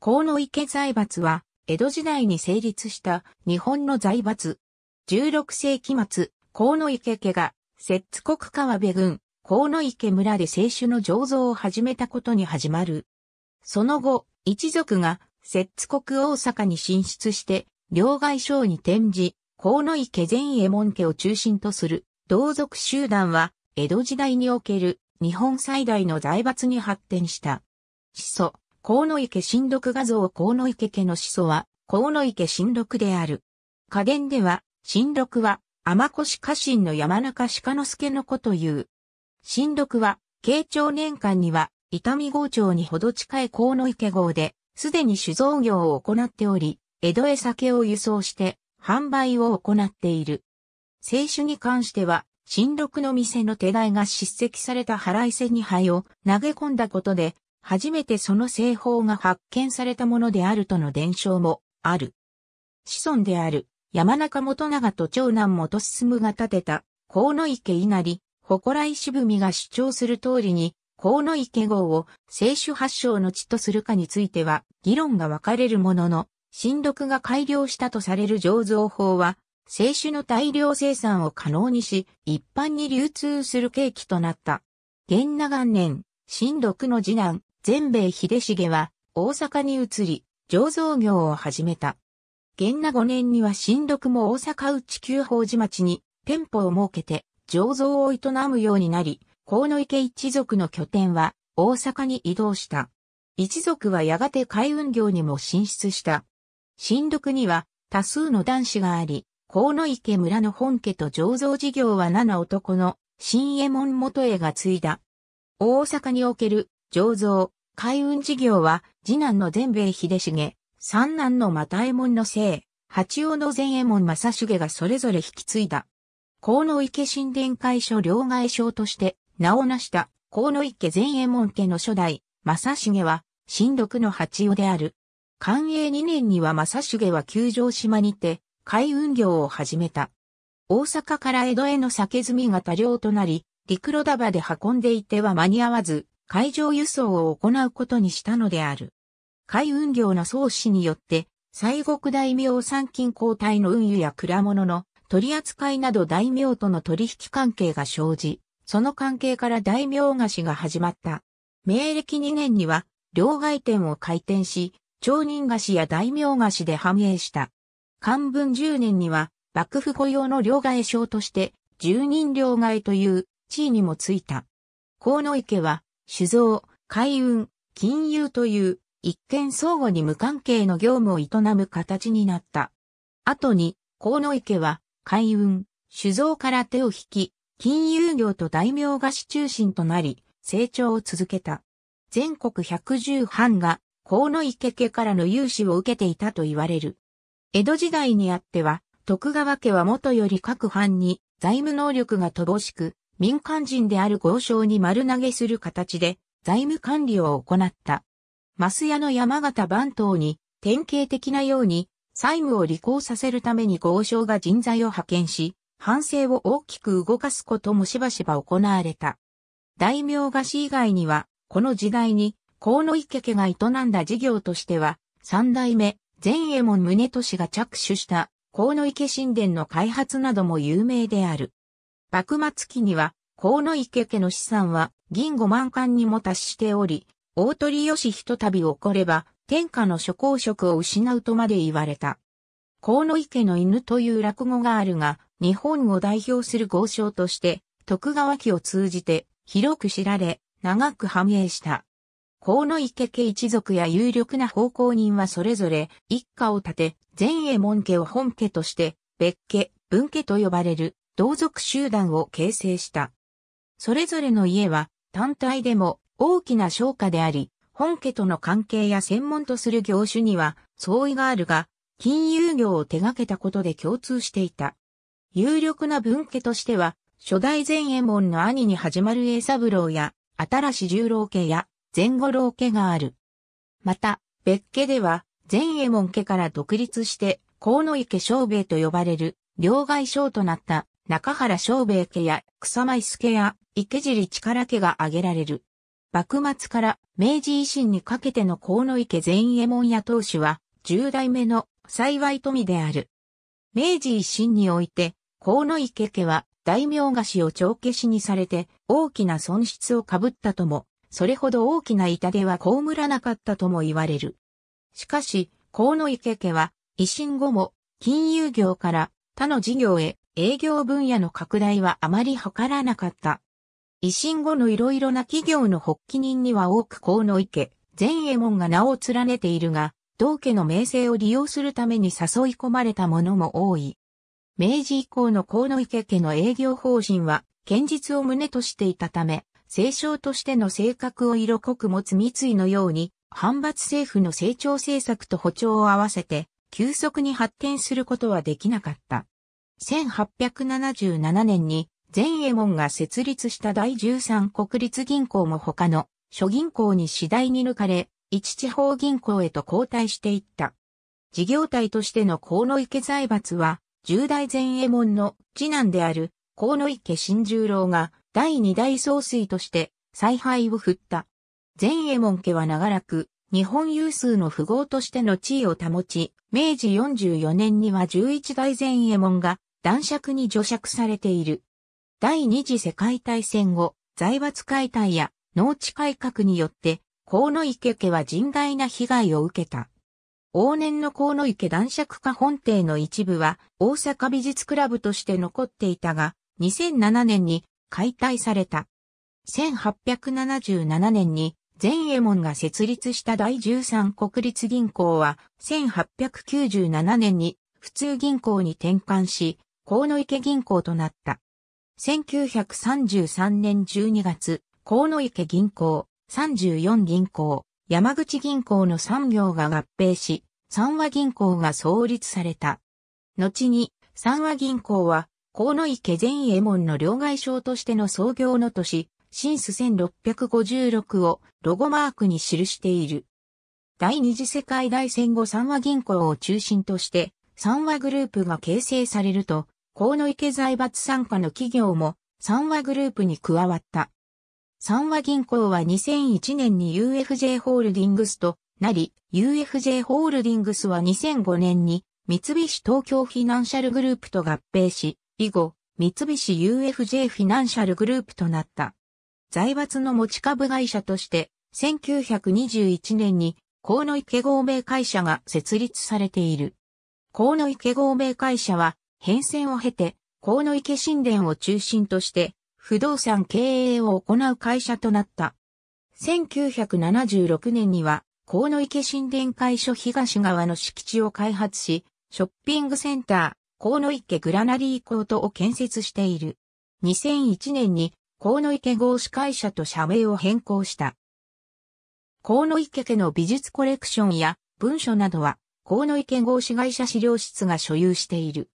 河野池財閥は、江戸時代に成立した日本の財閥。16世紀末、河野池家が、摂津国川辺郡、河野池村で清酒の醸造を始めたことに始まる。その後、一族が、摂津国大阪に進出して、両外省に転じ、河野池前衛門家を中心とする、同族集団は、江戸時代における日本最大の財閥に発展した。始祖、河野池新六画像河野池家の始祖は、河野池新六である。家伝では、新六は、天越家臣の山中鹿之助の子という。新六は、慶長年間には、伊丹郷町にほど近い河野池郷で、すでに酒造業を行っており、江戸へ酒を輸送して、販売を行っている。清酒に関しては、新六の店の手代が叱責された腹いせに灰を投げ込んだことで、初めてその製法が発見されたものであるとの伝承もある。子孫である山中元長と長男元進が建てた、河野池稲荷、祠石文が主張する通りに、河野池号を聖酒発祥の地とするかについては、議論が分かれるものの、新録が改良したとされる醸造法は、聖酒の大量生産を可能にし、一般に流通する契機となった。元長元年、新録の次男、全米秀重は大阪に移り、醸造業を始めた。元那5年には新緑も大阪内旧法寺町に店舗を設けて醸造を営むようになり、河野池一族の拠点は大阪に移動した。一族はやがて海運業にも進出した。新緑には多数の男子があり、河野池村の本家と醸造事業は7男の新右衛門元へが継いだ。大阪における醸造、海運事業は、次男の全兵秀重、三男の又右衛門の生、八尾の前衛門正重がそれぞれ引き継いだ。河野池神殿会所両替商として、名を成した河野池前衛門家の初代、正重は、新六の八尾である。寛永2年には正重は九条島にて、海運業を始めた。大阪から江戸への酒積みが多量となり、陸路束で運んでいては間に合わず、海上輸送を行うことにしたのである。海運業の創始によって、西国大名参勤交代の運輸や蔵物の取り扱いなど大名との取引関係が生じ、その関係から大名菓子が始まった。明暦2年には、両外店を開店し、町人菓子や大名菓子で繁栄した。漢文10年には、幕府御用の両替商として、十人両替という地位にもついた。河野池は、酒造、海運、金融という一見相互に無関係の業務を営む形になった。後に、河野池は海運、酒造から手を引き、金融業と大名菓子中心となり、成長を続けた。全国110藩が河野池家からの融資を受けていたと言われる。江戸時代にあっては、徳川家は元より各藩に財務能力が乏しく、民間人である豪商に丸投げする形で財務管理を行った。マスヤの山形番頭に典型的なように債務を履行させるために豪商が人材を派遣し、反省を大きく動かすこともしばしば行われた。大名菓子以外には、この時代に、河野池家が営んだ事業としては、三代目、前衛門宗俊が着手した、河野池神殿の開発なども有名である。幕末期には、河野池家の資産は銀五万貫にも達しており、大鳥義ひとたび起これば、天下の諸公職を失うとまで言われた。河野池の犬という落語があるが、日本を代表する豪商として、徳川家を通じて広く知られ、長く繁栄した。河野池家一族や有力な奉公人はそれぞれ一家を立て、前衛門家を本家として、別家、分家と呼ばれる同族集団を形成した。それぞれの家は単体でも大きな商家であり、本家との関係や専門とする業種には相違があるが、金融業を手掛けたことで共通していた。有力な分家としては、初代前衛門の兄に始まる栄三郎や、新し十郎家や、前五郎家がある。また、別家では、前衛門家から独立して、河野池昌兵衛と呼ばれる、両外省となった中原昌兵衛家や草間伊助家や池尻力家が挙げられる。幕末から明治維新にかけての河野池前衛門や当主は、十代目の幸い富である。明治維新において、河野池家は大名菓子を帳消しにされて大きな損失をかぶったとも、それほど大きな痛手は被らなかったとも言われる。しかし、河野池家は、維新後も金融業から他の事業へ営業分野の拡大はあまり図らなかった。維新後のいろいろな企業の発起人には多く河野池、前衛門が名を連ねているが、同家の名声を利用するために誘い込まれたものも多い。明治以降の河野池家の営業方針は、堅実を旨としていたため、政商としての性格を色濃く持つ三井のように、反発政府の成長政策と歩調を合わせて、急速に発展することはできなかった。1877年に善衛門が設立した第13国立銀行も他の諸銀行に次第に抜かれ、一地方銀行へと交代していった。事業体としての河野池財閥は、十大前衛門の次男である河野池新十郎が第二大総帥として采配を振った。前衛門家は長らく日本有数の富豪としての地位を保ち、明治44年には11大前衛門が男爵に除爵されている。第二次世界大戦後、財閥解体や農地改革によって、河野池家は甚大な被害を受けた。往年の河野池男爵家本邸の一部は大阪美術クラブとして残っていたが、2007年に解体された。1877年に全衛門が設立した第13国立銀行は1897年に普通銀行に転換し、河池銀行となった。1933年12月、河池銀行、34銀行、山口銀行の3行が合併し、三和銀行が創立された。後に、三和銀行は、河池全右衛門の両外商としての創業の年、新ス1656をロゴマークに記している。第二次世界大戦後三和銀行を中心として、三和グループが形成されると、河野池財閥参加の企業も、三和グループに加わった。三和銀行は2001年に UFJ ホールディングスとなり、UFJ ホールディングスは2005年に三菱東京フィナンシャルグループと合併し、以後、三菱 UFJ フィナンシャルグループとなった。財閥の持ち株会社として、1921年に河野池合名会社が設立されている。河野池合名会社は変遷を経て、河野池神殿を中心として、不動産経営を行う会社となった。1976年には、河野池神殿会所東側の敷地を開発し、ショッピングセンター、河野池グラナリーコートを建設している。2001年に、河野池合資会社と社名を変更した。河野池家の美術コレクションや文書などは、河野池合資会社資料室が所有している。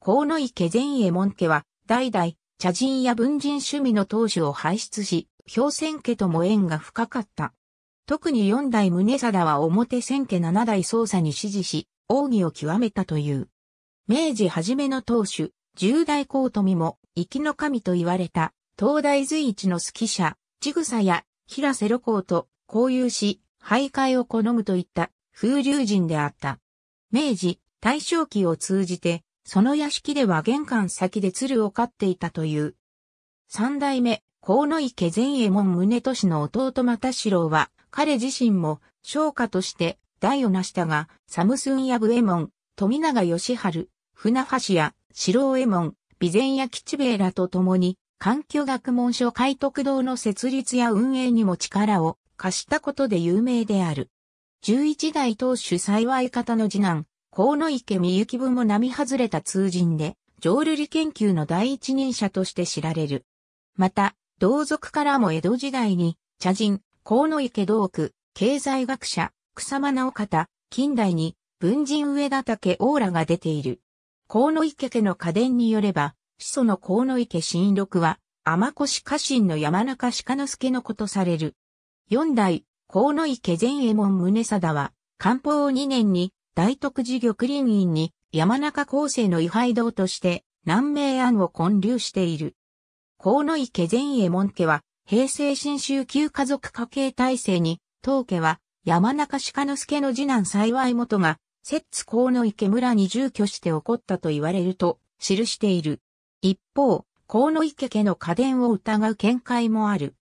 河野池前衛門家は、代々、茶人や文人趣味の当主を輩出し、表仙家とも縁が深かった。特に四代宗貞は表千家七代捜査に支持し、奥義を極めたという。明治初めの当主、十代高富も、生きの神と言われた、東大随一の好き者、千草や、平瀬露光と、交友し、徘徊を好むといった、風流人であった。明治、大正期を通じて、その屋敷では玄関先で鶴を飼っていたという。三代目、河野池前衛門宗俊の弟又四郎は、彼自身も、商家として、代を成したが、サムスンやブエモン、富永義春、船橋や、四郎衛門、備前や吉兵衛らと共に、環境学問所海徳堂の設立や運営にも力を貸したことで有名である。十一代当主幸い方の次男、河野池美幸文も並外れた通人で、浄瑠璃研究の第一人者として知られる。また、同族からも江戸時代に、茶人、河野池道区、経済学者、草間直方、近代に、文人上田竹オーラが出ている。河野池家の家伝によれば、始祖の河野池新六は、天越家臣の山中鹿之助のことされる。四代、河野池前衛門宗貞は、官報二年に、大徳寺玉林院に山中高生の位牌堂として南明庵を建立している。河野池前衛門家は平成新州旧家族家系体制に、当家は山中鹿之助の次男幸い元が、摂津河野池村に住居して起こったと言われると記している。一方、河野池家の家伝を疑う見解もある。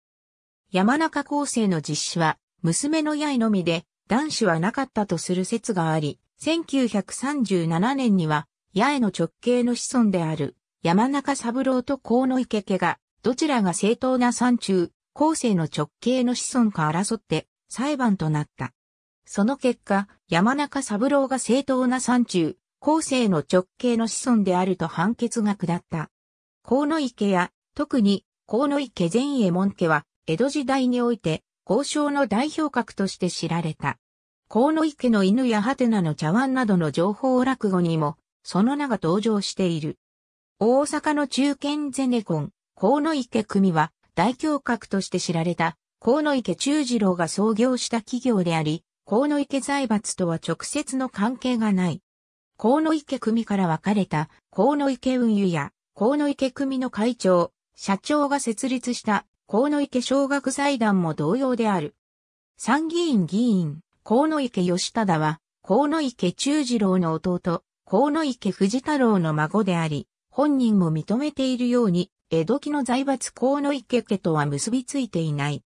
山中高生の実施は、娘の八重のみで、男子はなかったとする説があり、1937年には、八重の直系の子孫である、山中三郎と河野池家が、どちらが正当な山中、後世の直系の子孫か争って裁判となった。その結果、山中三郎が正当な山中、後世の直系の子孫であると判決が下った。河野池や、特に河野池前衛門家は、江戸時代において、豪商の代表格として知られた。河野池の犬やハテナの茶碗などの情報落語にも、その名が登場している。大阪の中堅ゼネコン、河野池組は、大教閣として知られた、河野池中次郎が創業した企業であり、河野池財閥とは直接の関係がない。河野池組から分かれた河野池運輸や河野池組の会長、社長が設立した河野池小学財団も同様である。参議院議員、河野池義忠は、河野池中次郎の弟、河野池藤太郎の孫であり、本人も認めているように、江戸期の財閥河野池家とは結びついていない。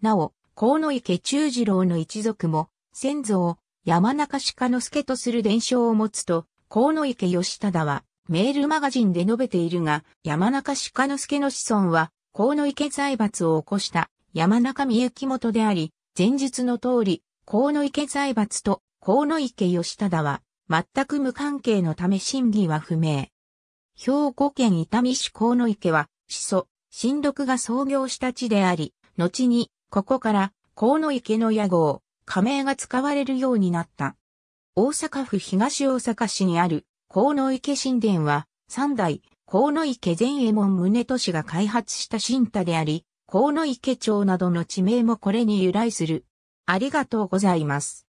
なお、河野池中次郎の一族も、先祖を山中鹿之助とする伝承を持つと、河野池義忠は、メールマガジンで述べているが、山中鹿之助の子孫は、河野池財閥を起こした山中みゆき元であり、前述の通り、河野池財閥と河野池義忠は、全く無関係のため真偽は不明。兵庫県伊丹市河野池は、始祖、新緑が創業した地であり、後に、ここから、河野池の屋号、加盟が使われるようになった。大阪府東大阪市にある、河野池神殿は、三代、河野池前衛門宗市が開発した神田であり、河野池町などの地名もこれに由来する。ありがとうございます。